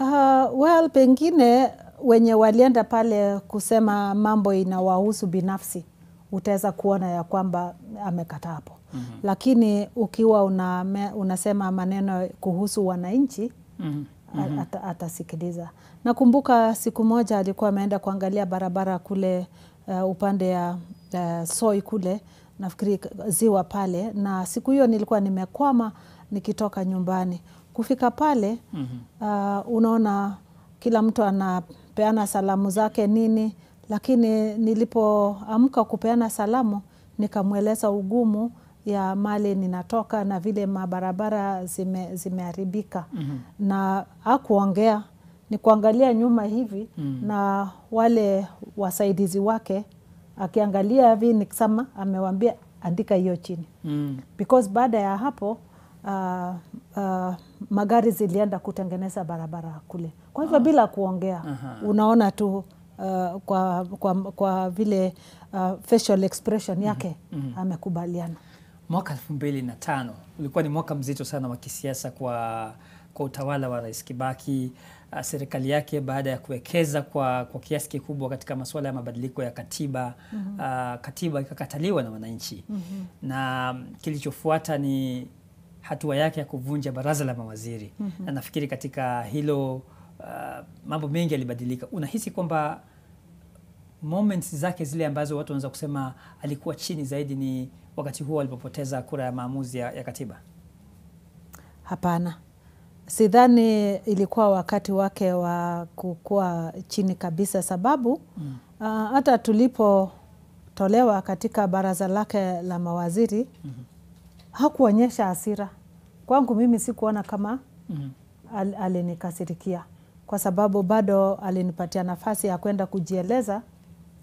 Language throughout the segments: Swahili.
Uh, well, pengine wenye walienda pale kusema mambo inawahusu binafsi utaweza kuona ya kwamba amekata hapo. mm -hmm. Lakini ukiwa una, unasema maneno kuhusu wananchi mm -hmm. at, atasikiliza. Nakumbuka siku moja alikuwa ameenda kuangalia barabara kule uh, upande ya uh, Soi kule nafikiri ziwa pale, na siku hiyo nilikuwa nimekwama nikitoka nyumbani Kufika pale mm -hmm. uh, unaona kila mtu anapeana salamu zake nini, lakini nilipoamka kupeana salamu nikamweleza ugumu ya mali ninatoka na vile mabarabara zime, zimeharibika mm -hmm. na akuongea ni kuangalia nyuma hivi mm -hmm. na wale wasaidizi wake akiangalia hivi nikisema amewambia andika hiyo chini mm -hmm. because baada ya hapo uh, uh, magari zilienda kutengeneza barabara kule. Kwa hivyo oh. bila kuongea -huh. unaona tu uh, kwa, kwa, kwa vile uh, facial expression mhm. yake mm -hmm. amekubaliana. Mwaka elfu mbili na tano ulikuwa ni mwaka mzito sana wa kisiasa kwa, kwa utawala wa Rais Kibaki uh, serikali yake baada ya kuwekeza kwa, kwa kiasi kikubwa katika masuala ya mabadiliko ya katiba mm -hmm. uh, katiba ikakataliwa na wananchi mm -hmm. na kilichofuata ni hatua yake ya kuvunja baraza la mawaziri mm -hmm. Na nafikiri katika hilo uh, mambo mengi yalibadilika. Unahisi kwamba moments zake zile ambazo watu wanaweza kusema alikuwa chini zaidi ni wakati huo alipopoteza kura ya maamuzi ya, ya katiba? Hapana, sidhani ilikuwa wakati wake wa kukuwa chini kabisa, sababu mm. uh, hata tulipotolewa katika baraza lake la mawaziri mm -hmm hakuonyesha hasira kwangu, mimi sikuona kama mm -hmm. alinikasirikia kwa sababu bado alinipatia nafasi ya kwenda kujieleza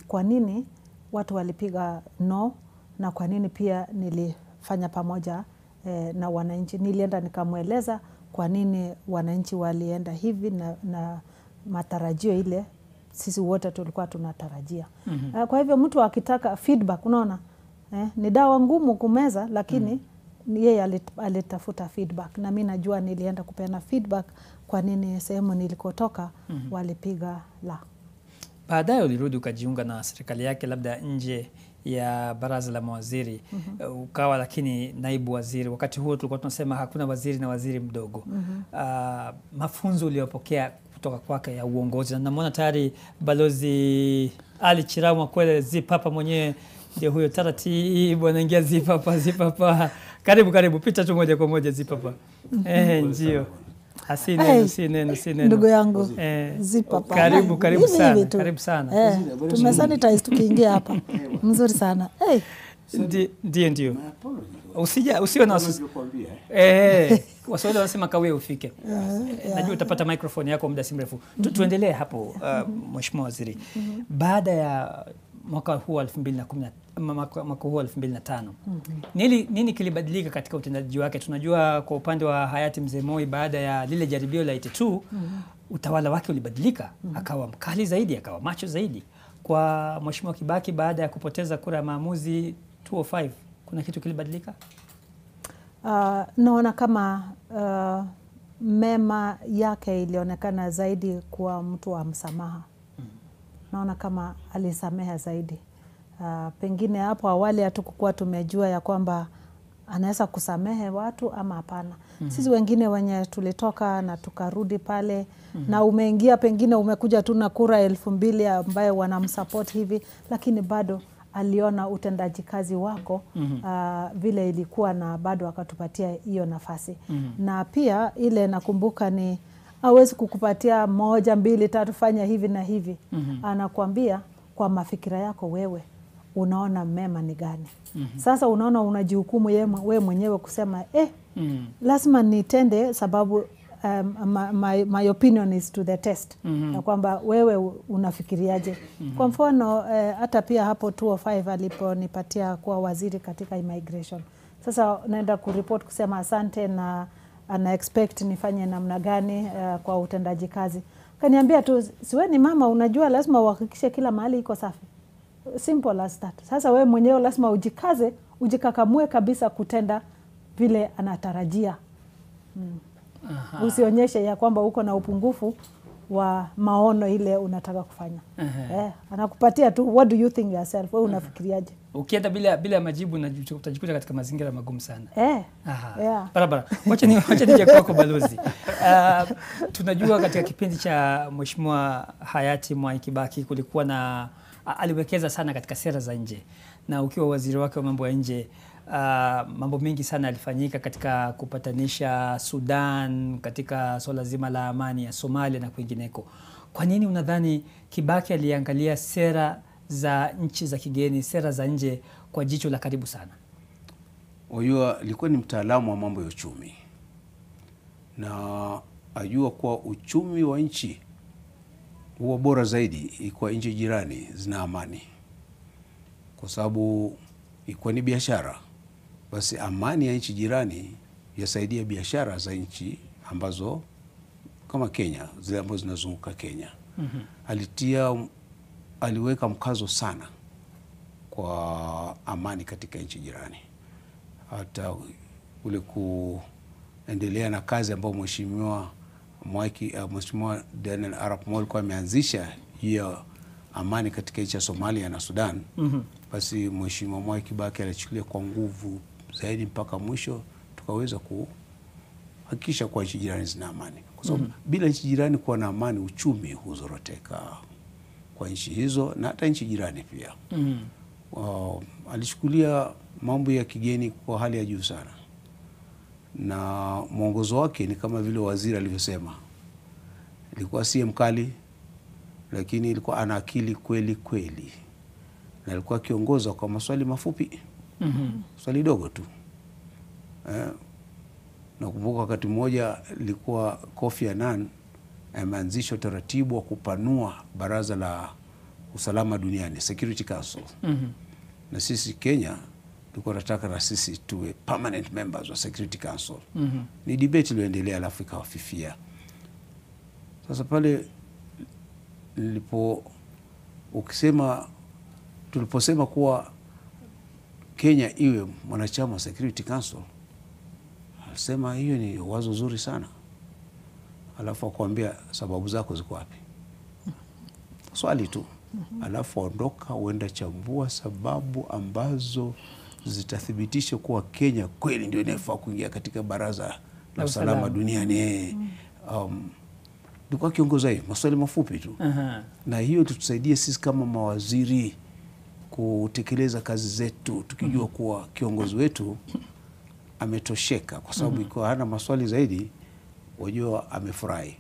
kwa nini watu walipiga no na kwa nini pia nilifanya pamoja eh, na wananchi. Nilienda nikamweleza kwa nini wananchi walienda hivi na, na matarajio ile sisi wote tulikuwa tunatarajia. mm -hmm. Kwa hivyo mtu akitaka feedback, unaona eh, ni dawa ngumu kumeza lakini mm -hmm yeye alitafuta feedback na mi najua nilienda kupeana feedback kwa nini sehemu nilikotoka mm -hmm. walipiga la. Baadaye ulirudi ukajiunga na serikali yake labda nje ya baraza la mawaziri mm -hmm. ukawa lakini naibu waziri. Wakati huo tulikuwa tunasema hakuna waziri na waziri mdogo mm -hmm. uh, mafunzo uliyopokea kutoka kwake ya uongozi, na namwona tayari Balozi Ali Chiramu kwele Zipapa mwenyewe ndio huyo, taratibu anaingia Zipapa Zipapa karibu karibu, pita tu moja kwa moja Zipa pa. Mhm. Eh, ndio. Asi ah, neno, si neno, si neno. Ndugu yangu. Eh, Zipa pa. Karibu karibu sana. Karibu sana. Eh, tumesanitize tukiingia hapa. Mzuri sana. Eh. Ndiyo, ndio. Usija usio na wasiwasi. Eh, eh, eh. Waswahili wanasema kawe ufike. Eh, Najua utapata microphone yako muda si mrefu. Mhm. Tuendelee hapo, uh, Mheshimiwa Waziri. Mhm. Baada ya mwaka huu 2010 mwaka huu 2005. Mm -hmm. Nili, nini kilibadilika katika utendaji wake? Tunajua kwa upande wa hayati Mzee Moi baada ya lile jaribio la 82 mm -hmm. utawala wake ulibadilika, mm -hmm. akawa mkali zaidi, akawa macho zaidi. Kwa Mheshimiwa Kibaki baada ya kupoteza kura ya maamuzi 205 kuna kitu kilibadilika? Uh, naona kama uh, mema yake ilionekana zaidi kwa mtu wa msamaha naona kama alisamehe zaidi. Uh, pengine hapo awali hatukukuwa tumejua ya kwamba anaweza kusamehe watu ama hapana. mm -hmm. Sisi wengine wenye tulitoka na tukarudi pale mm -hmm. na umeingia pengine umekuja tu na kura elfu mbili ambayo wanamsupport hivi, lakini bado aliona utendaji kazi wako mm -hmm. uh, vile ilikuwa na bado akatupatia hiyo nafasi mm -hmm. na pia ile nakumbuka ni hawezi kukupatia moja mbili tatu, fanya hivi na hivi mm -hmm. Anakuambia kwa mafikira yako wewe unaona mema ni gani? mm -hmm. Sasa unaona, unajihukumu wewe mwenyewe kusema eh, mm -hmm. lazima nitende sababu Um, my, my opinion is to the test mm -hmm. na kwamba wewe unafikiriaje? mm -hmm. Kwa mfano eh, hata eh, pia hapo 205 aliponipatia kuwa waziri katika immigration, sasa naenda kuripoti kusema asante na ana expect nifanye namna gani uh, kwa utendaji kazi. Kaniambia tu siwe ni mama, unajua lazima uhakikishe kila mahali iko safi. Simple as that. Sasa wewe mwenyewe lazima ujikaze, ujikakamue kabisa kutenda vile anatarajia. Hmm. Usionyeshe ya kwamba uko na upungufu wa maono ile unataka kufanya. Eh, anakupatia tu what do you think yourself? we unafikiriaje? ukienda bila bila majibu utajikuta katika mazingira magumu sana eh. Aha. Yeah. Barabara. Wacha ni wacha kwa kwa balozi. Uh, tunajua katika kipindi cha Mheshimiwa hayati Mwai Kibaki kulikuwa na aliwekeza sana katika sera za nje na ukiwa waziri wake wa mambo ya nje uh, mambo mengi sana yalifanyika katika kupatanisha Sudan katika swala so zima la amani ya Somalia na kwingineko. Kwa nini unadhani Kibaki aliangalia sera za nchi za kigeni, sera za nje kwa jicho la karibu sana. Oyua alikuwa ni mtaalamu wa mambo ya uchumi na ajua kuwa uchumi wa nchi huwa bora zaidi ikiwa nchi jirani zina amani, kwa sababu ikiwa ni biashara, basi amani ya nchi jirani yasaidia biashara za nchi ambazo kama Kenya, zile ambazo zinazunguka Kenya. mm -hmm. Alitia aliweka mkazo sana kwa amani katika nchi jirani, hata ule kuendelea na kazi ambayo mheshimiwa Mwaki uh, mheshimiwa Daniel Arap Moi alikuwa ameanzisha hiyo amani katika nchi ya Somalia na Sudan. mm -hmm. Basi mheshimiwa Mwai Kibaki alichukulia kwa nguvu zaidi mpaka mwisho, tukaweza kuhakikisha kuwa nchi jirani zina amani, kwa sababu mm -hmm. bila nchi jirani kuwa na amani, uchumi huzoroteka kwa nchi hizo na hata nchi jirani pia mm. Uh, alichukulia mambo ya kigeni kwa hali ya juu sana, na mwongozo wake ni kama vile waziri alivyosema, ilikuwa si mkali, lakini ilikuwa ana akili kweli kweli, na alikuwa akiongoza kwa maswali mafupi mm -hmm. swali dogo tu eh. Nakumbuka wakati mmoja ilikuwa Kofi Annan ameanzisha utaratibu wa kupanua baraza la usalama duniani Security Council mm -hmm. na sisi Kenya tulikuwa tunataka na sisi tuwe permanent members wa Security Council mm -hmm. ni debate iliyoendelea, alafu ikawafifia. Sasa pale nilipo ukisema tuliposema kuwa Kenya iwe mwanachama wa Security Council, alisema hiyo ni wazo zuri sana alafu akuambia sababu zako ziko wapi? Swali tu, alafu aondoka, uenda chambua sababu ambazo zitathibitisha kuwa Kenya kweli ndio inayofaa kuingia katika Baraza la Usalama Duniani. Eh. Um, nikuwa kiongoza hivi maswali mafupi tu. Aha. na hiyo tutusaidie sisi kama mawaziri kutekeleza kazi zetu tukijua mhm. kuwa kiongozi wetu ametosheka, kwa sababu mhm. ikiwa hana maswali zaidi wajua amefurahi.